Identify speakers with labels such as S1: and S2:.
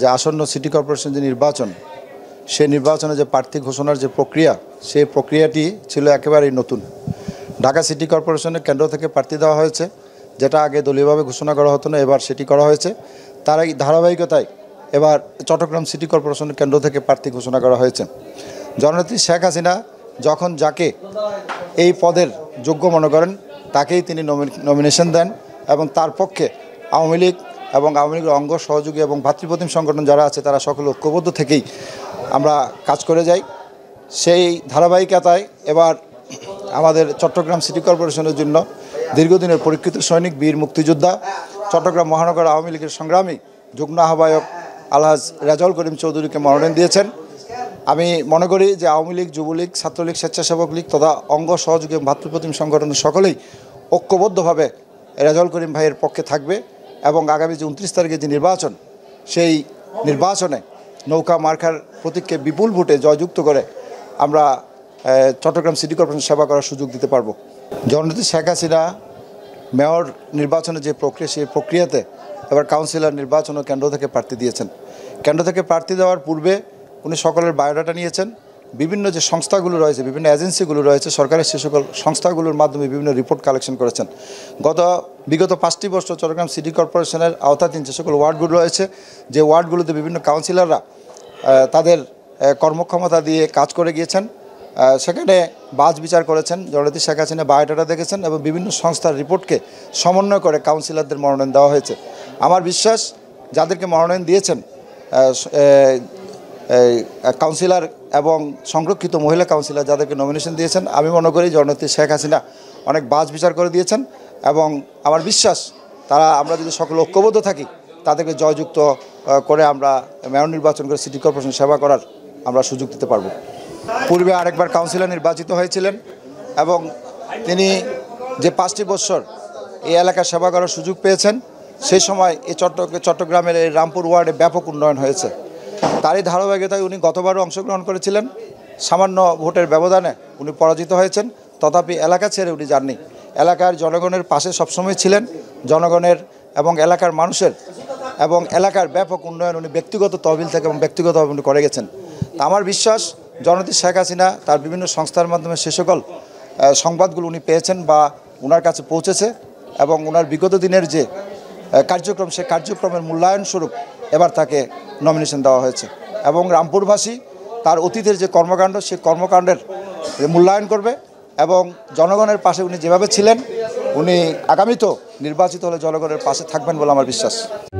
S1: যে আসন্ন city corporation যে নির্বাচন সে নির্বাচনে যে প্রার্থী ঘোষণার যে প্রক্রিয়া সেই প্রক্রিয়াটি ছিল একেবারেই নতুন ঢাকা সিটি কর্পোরেশনের কেন্দ্র থেকে প্রার্থী দেওয়া হয়েছে যেটা আগে দলীয়ভাবে ঘোষণা করা হতো না এবার সেটি করা হয়েছে তার এই ধারাবাহিকতায় এবার চট্টগ্রাম সিটি কর্পোরেশনের কেন্দ্র থেকে প্রার্থী ঘোষণা করা হয়েছে জননেত্রী শেখ হাসিনা যখন যাকে এই পদের যোগ্য মনে করেন তাকেই তিনি নমিনেশন দেন এবং তার পক্ষে আওয়ামী লীগ এবং আওয়ামী লীগের অঙ্গ সহযোগী এবং ভাতৃপ্রতিম সংগঠন যারা আছে তারা সকল ঐক্যবদ্ধ থেকেই আমরা কাজ করে যাই সেই ধারাবাহিকতায় এবার আমাদের চট্টগ্রাম সিটি কর্পোরেশনের জন্য দীর্ঘদিনের পরীক্ষিত সৈনিক বীর মুক্তিযোদ্ধা চট্টগ্রাম মহানগর আওয়ামী লীগের সংগ্রামী যুগ্ম আহ্বায়ক আলহাজ রাজাউল করিম চৌধুরীকে মনোনয়ন দিয়েছেন আমি মনে করি যে আওয়ামী লীগ যুবলীগ ছাত্রলীগ স্বেচ্ছাসেবক লীগ তথা অঙ্গ সহযোগী ভাতৃপ্রতিম সংগঠন সকলেই ঐক্যবদ্ধভাবে রেজাউল করিম ভাইয়ের পক্ষে থাকবে এবং আগামী যে উনত্রিশ তারিখে যে নির্বাচন সেই নির্বাচনে নৌকা মার্কার প্রতীককে বিপুল ভোটে জয়যুক্ত করে আমরা চট্টগ্রাম সিটি কর্পোরেশন সেবা করার সুযোগ দিতে পারবো জননীতি শেখ হাসিনা মেয়র নির্বাচনের যে প্রক্রিয়া সেই প্রক্রিয়াতে এবার কাউন্সিলর নির্বাচনও কেন্দ্র থেকে প্রার্থী দিয়েছেন কেন্দ্র থেকে প্রার্থী দেওয়ার পূর্বে উনি সকলের বায়োডাটা নিয়েছেন বিভিন্ন যে সংস্থাগুলো রয়েছে বিভিন্ন এজেন্সিগুলো রয়েছে সরকারের সে সকল সংস্থাগুলোর মাধ্যমে বিভিন্ন রিপোর্ট কালেকশন করেছেন গত বিগত পাঁচটি বছর চট্টগ্রাম সিটি কর্পোরেশনের আওতাধীন যে সকল ওয়ার্ডগুলো রয়েছে যে ওয়ার্ডগুলোতে বিভিন্ন কাউন্সিলররা তাদের কর্মক্ষমতা দিয়ে কাজ করে গিয়েছেন সেখানে বাজ বিচার করেছেন জনতি শেখ হাসিনা বায়োডাটা দেখেছেন এবং বিভিন্ন সংস্থার রিপোর্টকে সমন্বয় করে কাউন্সিলরদের মনোনয়ন দেওয়া হয়েছে আমার বিশ্বাস যাদেরকে মনোনয়ন দিয়েছেন কাউন্সিলর এবং সংরক্ষিত মহিলা কাউন্সিলর যাদেরকে নমিনেশন দিয়েছেন আমি মনে করি জননেত্রী শেখ হাসিনা অনেক বাজ বিচার করে দিয়েছেন এবং আমার বিশ্বাস তারা আমরা যদি সকল ঐক্যবদ্ধ থাকি তাদেরকে জয়যুক্ত করে আমরা মেয়র নির্বাচন করে সিটি কর্পোরেশন সেবা করার আমরা সুযোগ দিতে পারব পূর্বে আরেকবার কাউন্সিলর নির্বাচিত হয়েছিলেন এবং তিনি যে পাঁচটি বছর এই এলাকা সেবা করার সুযোগ পেয়েছেন সেই সময় এই চট্টগ্রামের এই রামপুর ওয়ার্ডে ব্যাপক উন্নয়ন হয়েছে তারই ধারাবাহিকতায় উনি গতবারও অংশগ্রহণ করেছিলেন সামান্য ভোটের ব্যবধানে উনি পরাজিত হয়েছেন তথাপি এলাকা ছেড়ে উনি যাননি এলাকার জনগণের পাশে সবসময় ছিলেন জনগণের এবং এলাকার মানুষের এবং এলাকার ব্যাপক উন্নয়ন উনি ব্যক্তিগত তহবিল থেকে এবং ব্যক্তিগত উনি করে গেছেন তা আমার বিশ্বাস জনতি শেখ হাসিনা তার বিভিন্ন সংস্থার মাধ্যমে সে সকল সংবাদগুলো উনি পেয়েছেন বা ওনার কাছে পৌঁছেছে এবং ওনার বিগত দিনের যে কার্যক্রম সে কার্যক্রমের মূল্যায়ন স্বরূপ এবার তাকে নমিনেশন দেওয়া হয়েছে এবং রামপুরবাসী তার অতীতের যে কর্মকাণ্ড সে কর্মকাণ্ডের মূল্যায়ন করবে এবং জনগণের পাশে উনি যেভাবে ছিলেন উনি আগামীতেও নির্বাচিত হলে জনগণের পাশে থাকবেন বলে আমার বিশ্বাস